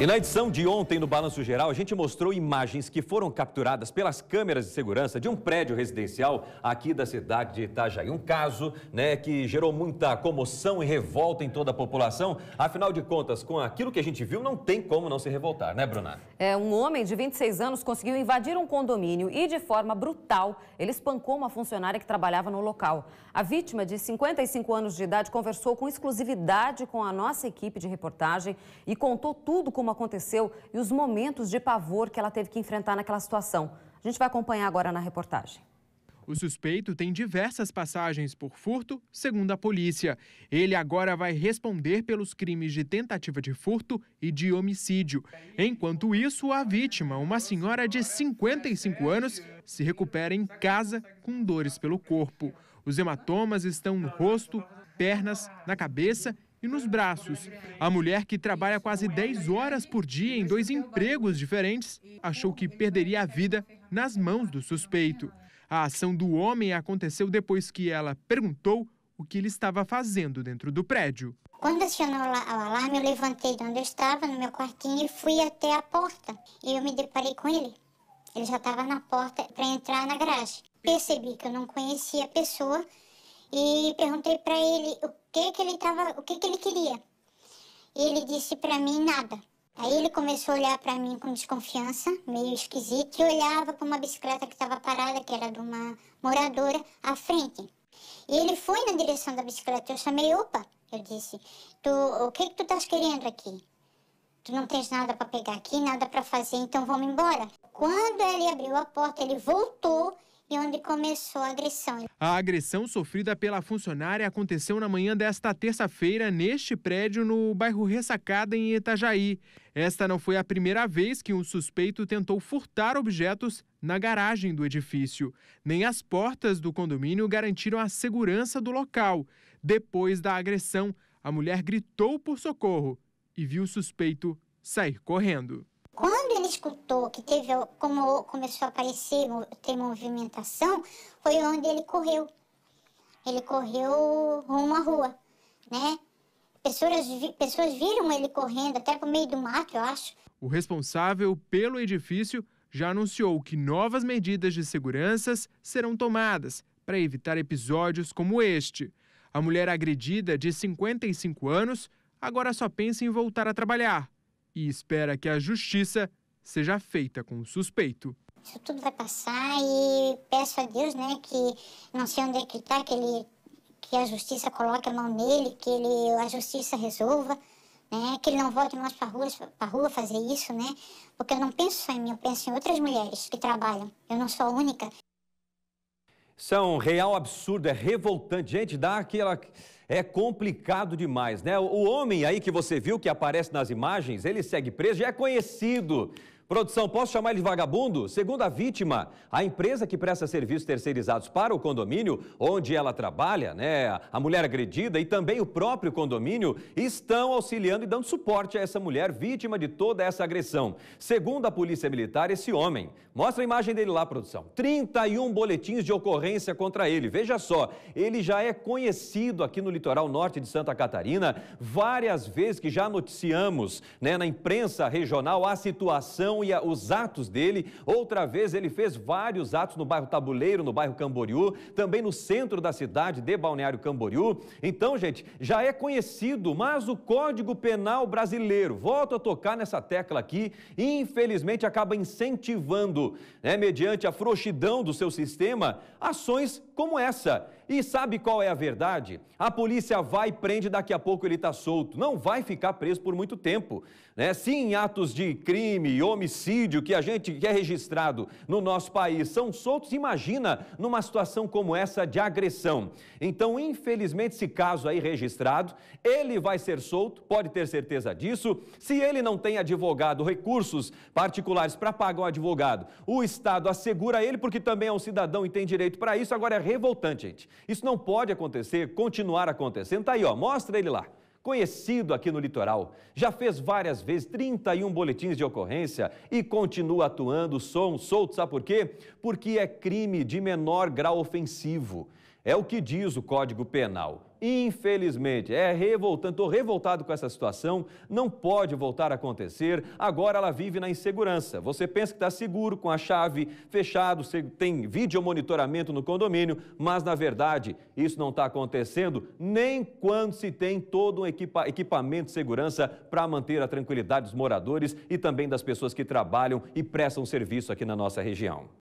E na edição de ontem no Balanço Geral, a gente mostrou imagens que foram capturadas pelas câmeras de segurança de um prédio residencial aqui da cidade de Itajaí. Um caso né, que gerou muita comoção e revolta em toda a população. Afinal de contas, com aquilo que a gente viu, não tem como não se revoltar, né, Bruna? É, um homem de 26 anos conseguiu invadir um condomínio e, de forma brutal, ele espancou uma funcionária que trabalhava no local. A vítima, de 55 anos de idade, conversou com exclusividade com a nossa equipe de reportagem e contou tudo como como aconteceu e os momentos de pavor que ela teve que enfrentar naquela situação. A gente vai acompanhar agora na reportagem. O suspeito tem diversas passagens por furto, segundo a polícia. Ele agora vai responder pelos crimes de tentativa de furto e de homicídio. Enquanto isso, a vítima, uma senhora de 55 anos, se recupera em casa com dores pelo corpo. Os hematomas estão no rosto, pernas, na cabeça e nos braços. A mulher, que trabalha quase 10 horas por dia em dois empregos diferentes, achou que perderia a vida nas mãos do suspeito. A ação do homem aconteceu depois que ela perguntou o que ele estava fazendo dentro do prédio. Quando acionou o alarme, eu levantei de onde eu estava, no meu quartinho, e fui até a porta. E eu me deparei com ele. Ele já estava na porta para entrar na garagem. Percebi que eu não conhecia a pessoa e perguntei para ele que que ele tava, o que que ele queria. E ele disse para mim nada. Aí ele começou a olhar para mim com desconfiança, meio esquisito, e olhava para uma bicicleta que estava parada, que era de uma moradora, à frente. E ele foi na direção da bicicleta. Eu chamei, opa, eu disse, tu, o que que tu estás querendo aqui? Tu não tens nada para pegar aqui, nada para fazer, então vamos embora. Quando ele abriu a porta, ele voltou e onde começou a agressão. A agressão sofrida pela funcionária aconteceu na manhã desta terça-feira neste prédio no bairro Ressacada, em Itajaí. Esta não foi a primeira vez que um suspeito tentou furtar objetos na garagem do edifício. Nem as portas do condomínio garantiram a segurança do local. Depois da agressão, a mulher gritou por socorro e viu o suspeito sair correndo. Quando ele escutou que teve, como começou a aparecer, ter movimentação, foi onde ele correu. Ele correu rumo à rua, né? Pessoas, pessoas viram ele correndo até para o meio do mato, eu acho. O responsável pelo edifício já anunciou que novas medidas de seguranças serão tomadas para evitar episódios como este. A mulher agredida, de 55 anos, agora só pensa em voltar a trabalhar e espera que a justiça seja feita com o suspeito. Isso tudo vai passar e peço a Deus, né, que não sei onde é que tá, que ele que a justiça coloque a mão nele, que ele a justiça resolva, né, que ele não volte mais para rua, para rua fazer isso, né? Porque eu não penso só em mim, eu penso em outras mulheres que trabalham. Eu não sou a única. Isso é um real absurdo, é revoltante. Gente, dá aquela. É complicado demais, né? O homem aí que você viu que aparece nas imagens, ele segue preso, já é conhecido Produção, posso chamar ele de vagabundo? Segundo a vítima, a empresa que presta serviços terceirizados para o condomínio onde ela trabalha, né, a mulher agredida e também o próprio condomínio estão auxiliando e dando suporte a essa mulher vítima de toda essa agressão. Segundo a Polícia Militar, esse homem, mostra a imagem dele lá, produção, 31 boletins de ocorrência contra ele. Veja só, ele já é conhecido aqui no litoral norte de Santa Catarina, várias vezes que já noticiamos, né, na imprensa regional a situação e a, os atos dele. Outra vez ele fez vários atos no bairro Tabuleiro, no bairro Camboriú, também no centro da cidade de Balneário Camboriú. Então, gente, já é conhecido, mas o Código Penal brasileiro, volto a tocar nessa tecla aqui, infelizmente acaba incentivando, né, mediante a frouxidão do seu sistema, ações como essa. E sabe qual é a verdade? A polícia vai e prende, daqui a pouco ele está solto. Não vai ficar preso por muito tempo. Né? Se em atos de crime, homicídio que a gente que é registrado no nosso país são soltos, imagina numa situação como essa de agressão. Então, infelizmente, esse caso aí registrado, ele vai ser solto, pode ter certeza disso. Se ele não tem advogado, recursos particulares para pagar o advogado, o Estado assegura ele, porque também é um cidadão e tem direito para isso. Agora é revoltante, gente. Isso não pode acontecer, continuar acontecendo. Tá aí, ó, mostra ele lá. Conhecido aqui no litoral, já fez várias vezes 31 boletins de ocorrência e continua atuando som solto, sabe por quê? Porque é crime de menor grau ofensivo. É o que diz o Código Penal. Infelizmente, é revoltante, estou revoltado com essa situação, não pode voltar a acontecer. Agora ela vive na insegurança. Você pensa que está seguro com a chave fechada, tem vídeo monitoramento no condomínio, mas na verdade isso não está acontecendo nem quando se tem todo um equipa equipamento de segurança para manter a tranquilidade dos moradores e também das pessoas que trabalham e prestam serviço aqui na nossa região.